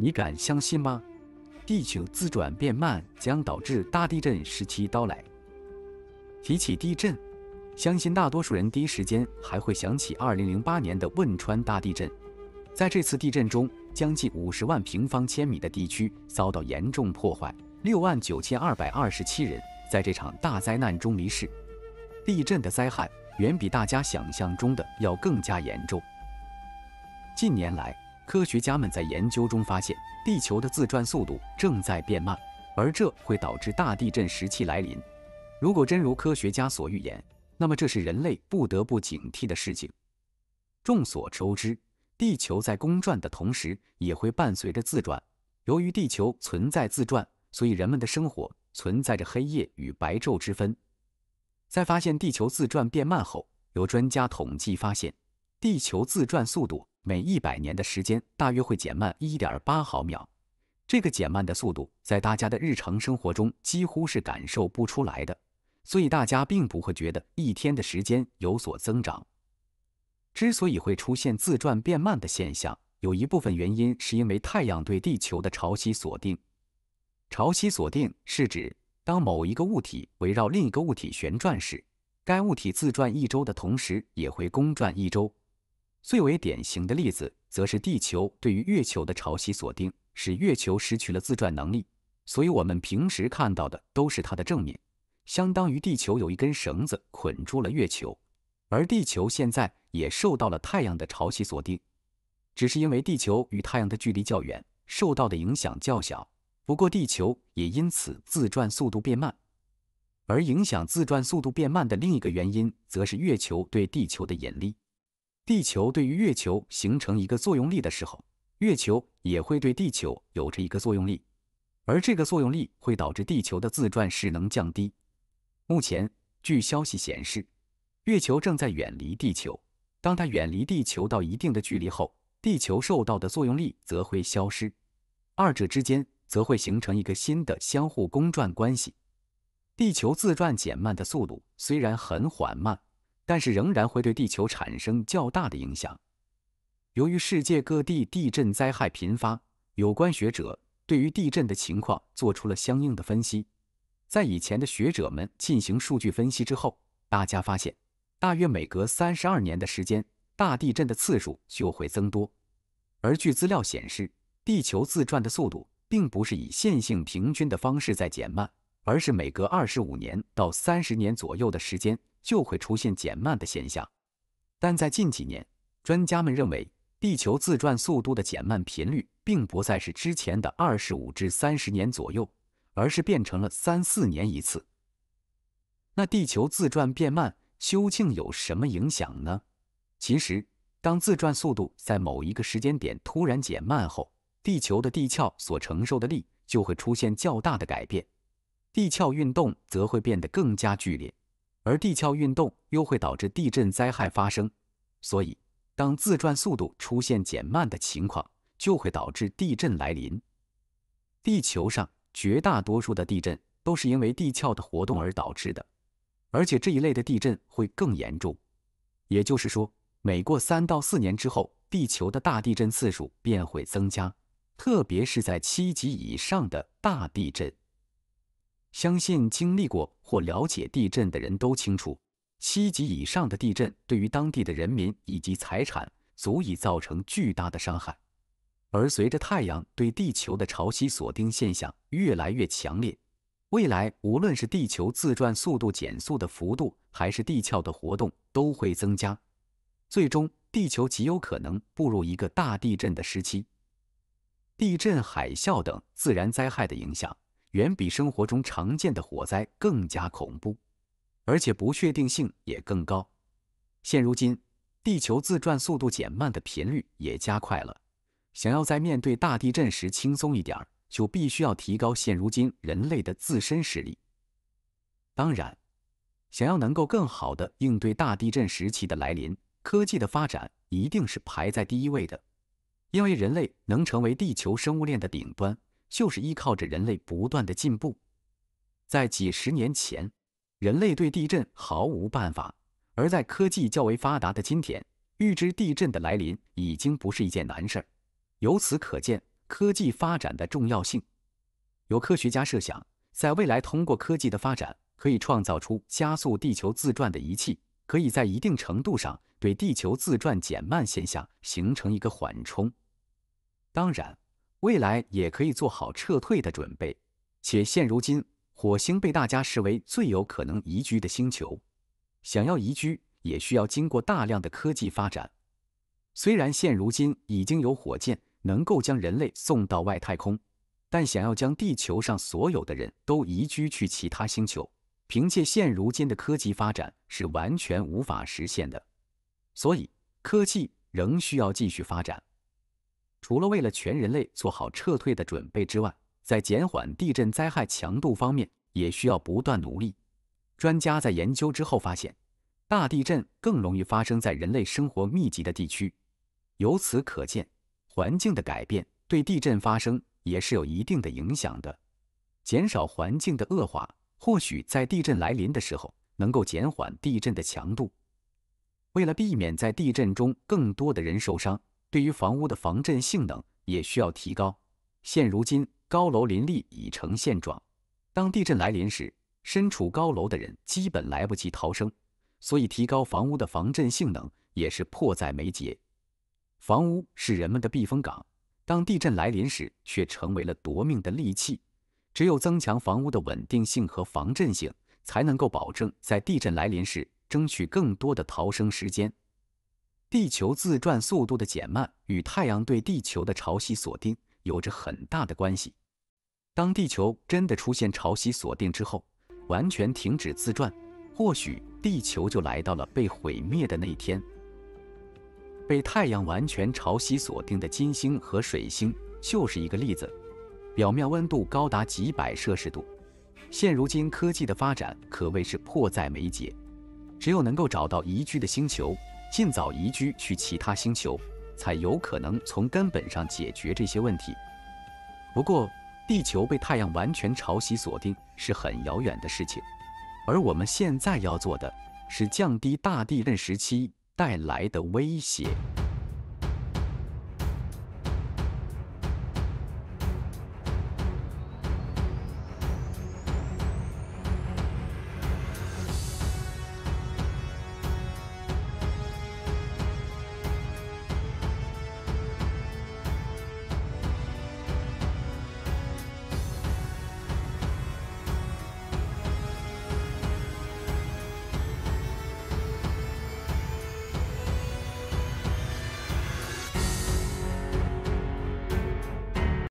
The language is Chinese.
你敢相信吗？地球自转变慢将导致大地震时期到来。提起地震，相信大多数人第一时间还会想起2008年的汶川大地震。在这次地震中，将近五十万平方千米的地区遭到严重破坏，六万九千二百二十七人在这场大灾难中离世。地震的灾害远比大家想象中的要更加严重。近年来，科学家们在研究中发现，地球的自转速度正在变慢，而这会导致大地震时期来临。如果真如科学家所预言，那么这是人类不得不警惕的事情。众所周知，地球在公转的同时，也会伴随着自转。由于地球存在自转，所以人们的生活存在着黑夜与白昼之分。在发现地球自转变慢后，有专家统计发现，地球自转速度。每一百年的时间大约会减慢一点八毫秒，这个减慢的速度在大家的日常生活中几乎是感受不出来的，所以大家并不会觉得一天的时间有所增长。之所以会出现自转变慢的现象，有一部分原因是因为太阳对地球的潮汐锁定。潮汐锁定是指当某一个物体围绕另一个物体旋转时，该物体自转一周的同时也会公转一周。最为典型的例子，则是地球对于月球的潮汐锁定，使月球失去了自转能力。所以，我们平时看到的都是它的正面，相当于地球有一根绳子捆住了月球。而地球现在也受到了太阳的潮汐锁定，只是因为地球与太阳的距离较远，受到的影响较小。不过，地球也因此自转速度变慢。而影响自转速度变慢的另一个原因，则是月球对地球的引力。地球对于月球形成一个作用力的时候，月球也会对地球有着一个作用力，而这个作用力会导致地球的自转势能降低。目前，据消息显示，月球正在远离地球。当它远离地球到一定的距离后，地球受到的作用力则会消失，二者之间则会形成一个新的相互公转关系。地球自转减慢的速度虽然很缓慢。但是仍然会对地球产生较大的影响。由于世界各地地震灾害频发，有关学者对于地震的情况做出了相应的分析。在以前的学者们进行数据分析之后，大家发现，大约每隔三十二年的时间，大地震的次数就会增多。而据资料显示，地球自转的速度并不是以线性平均的方式在减慢。而是每隔二十五年到三十年左右的时间就会出现减慢的现象，但在近几年，专家们认为地球自转速度的减慢频率并不再是之前的二十五至三十年左右，而是变成了三四年一次。那地球自转变慢究竟有什么影响呢？其实，当自转速度在某一个时间点突然减慢后，地球的地壳所承受的力就会出现较大的改变。地壳运动则会变得更加剧烈，而地壳运动又会导致地震灾害发生。所以，当自转速度出现减慢的情况，就会导致地震来临。地球上绝大多数的地震都是因为地壳的活动而导致的，而且这一类的地震会更严重。也就是说，每过三到四年之后，地球的大地震次数便会增加，特别是在七级以上的大地震。相信经历过或了解地震的人都清楚，七级以上的地震对于当地的人民以及财产足以造成巨大的伤害。而随着太阳对地球的潮汐锁定现象越来越强烈，未来无论是地球自转速度减速的幅度，还是地壳的活动都会增加，最终地球极有可能步入一个大地震的时期。地震、海啸等自然灾害的影响。远比生活中常见的火灾更加恐怖，而且不确定性也更高。现如今，地球自转速度减慢的频率也加快了。想要在面对大地震时轻松一点就必须要提高现如今人类的自身实力。当然，想要能够更好的应对大地震时期的来临，科技的发展一定是排在第一位的，因为人类能成为地球生物链的顶端。就是依靠着人类不断的进步。在几十年前，人类对地震毫无办法；而在科技较为发达的今天，预知地震的来临已经不是一件难事儿。由此可见，科技发展的重要性。有科学家设想，在未来通过科技的发展，可以创造出加速地球自转的仪器，可以在一定程度上对地球自转减慢现象形成一个缓冲。当然。未来也可以做好撤退的准备，且现如今火星被大家视为最有可能移居的星球。想要移居，也需要经过大量的科技发展。虽然现如今已经有火箭能够将人类送到外太空，但想要将地球上所有的人都移居去其他星球，凭借现如今的科技发展是完全无法实现的。所以，科技仍需要继续发展。除了为了全人类做好撤退的准备之外，在减缓地震灾害强度方面也需要不断努力。专家在研究之后发现，大地震更容易发生在人类生活密集的地区。由此可见，环境的改变对地震发生也是有一定的影响的。减少环境的恶化，或许在地震来临的时候能够减缓地震的强度。为了避免在地震中更多的人受伤。对于房屋的防震性能也需要提高。现如今高楼林立已成现状，当地震来临时，身处高楼的人基本来不及逃生，所以提高房屋的防震性能也是迫在眉睫。房屋是人们的避风港，当地震来临时却成为了夺命的利器。只有增强房屋的稳定性和防震性，才能够保证在地震来临时争取更多的逃生时间。地球自转速度的减慢与太阳对地球的潮汐锁定有着很大的关系。当地球真的出现潮汐锁定之后，完全停止自转，或许地球就来到了被毁灭的那一天。被太阳完全潮汐锁定的金星和水星就是一个例子，表面温度高达几百摄氏度。现如今科技的发展可谓是迫在眉睫，只有能够找到宜居的星球。尽早移居去其他星球，才有可能从根本上解决这些问题。不过，地球被太阳完全潮汐锁定是很遥远的事情，而我们现在要做的是降低大地震时期带来的威胁。